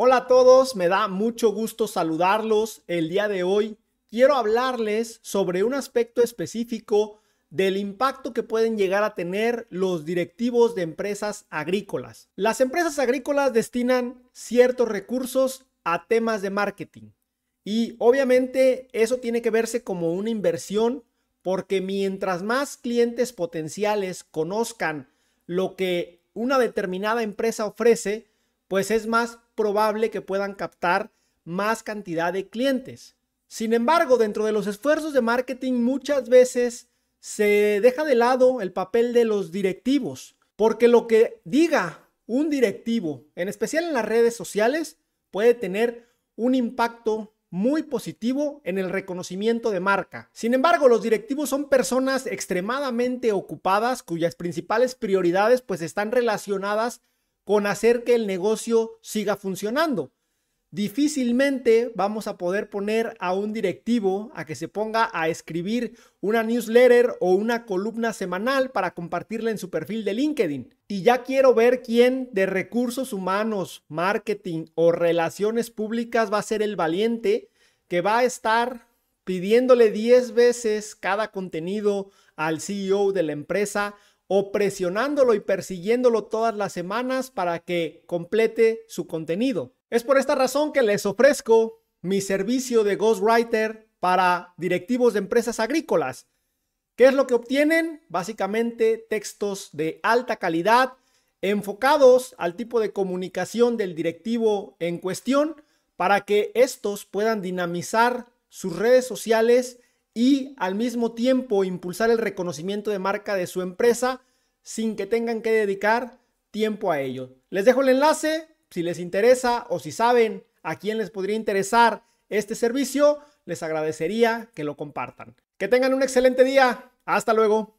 Hola a todos, me da mucho gusto saludarlos el día de hoy. Quiero hablarles sobre un aspecto específico del impacto que pueden llegar a tener los directivos de empresas agrícolas. Las empresas agrícolas destinan ciertos recursos a temas de marketing y obviamente eso tiene que verse como una inversión porque mientras más clientes potenciales conozcan lo que una determinada empresa ofrece, pues es más probable que puedan captar más cantidad de clientes. Sin embargo, dentro de los esfuerzos de marketing muchas veces se deja de lado el papel de los directivos, porque lo que diga un directivo, en especial en las redes sociales, puede tener un impacto muy positivo en el reconocimiento de marca. Sin embargo, los directivos son personas extremadamente ocupadas cuyas principales prioridades pues están relacionadas con hacer que el negocio siga funcionando. Difícilmente vamos a poder poner a un directivo a que se ponga a escribir una newsletter o una columna semanal para compartirla en su perfil de LinkedIn. Y ya quiero ver quién de recursos humanos, marketing o relaciones públicas va a ser el valiente que va a estar pidiéndole 10 veces cada contenido al CEO de la empresa o presionándolo y persiguiéndolo todas las semanas para que complete su contenido. Es por esta razón que les ofrezco mi servicio de ghostwriter para directivos de empresas agrícolas. ¿Qué es lo que obtienen? Básicamente textos de alta calidad enfocados al tipo de comunicación del directivo en cuestión para que estos puedan dinamizar sus redes sociales y al mismo tiempo impulsar el reconocimiento de marca de su empresa sin que tengan que dedicar tiempo a ello. Les dejo el enlace si les interesa o si saben a quién les podría interesar este servicio, les agradecería que lo compartan. Que tengan un excelente día. Hasta luego.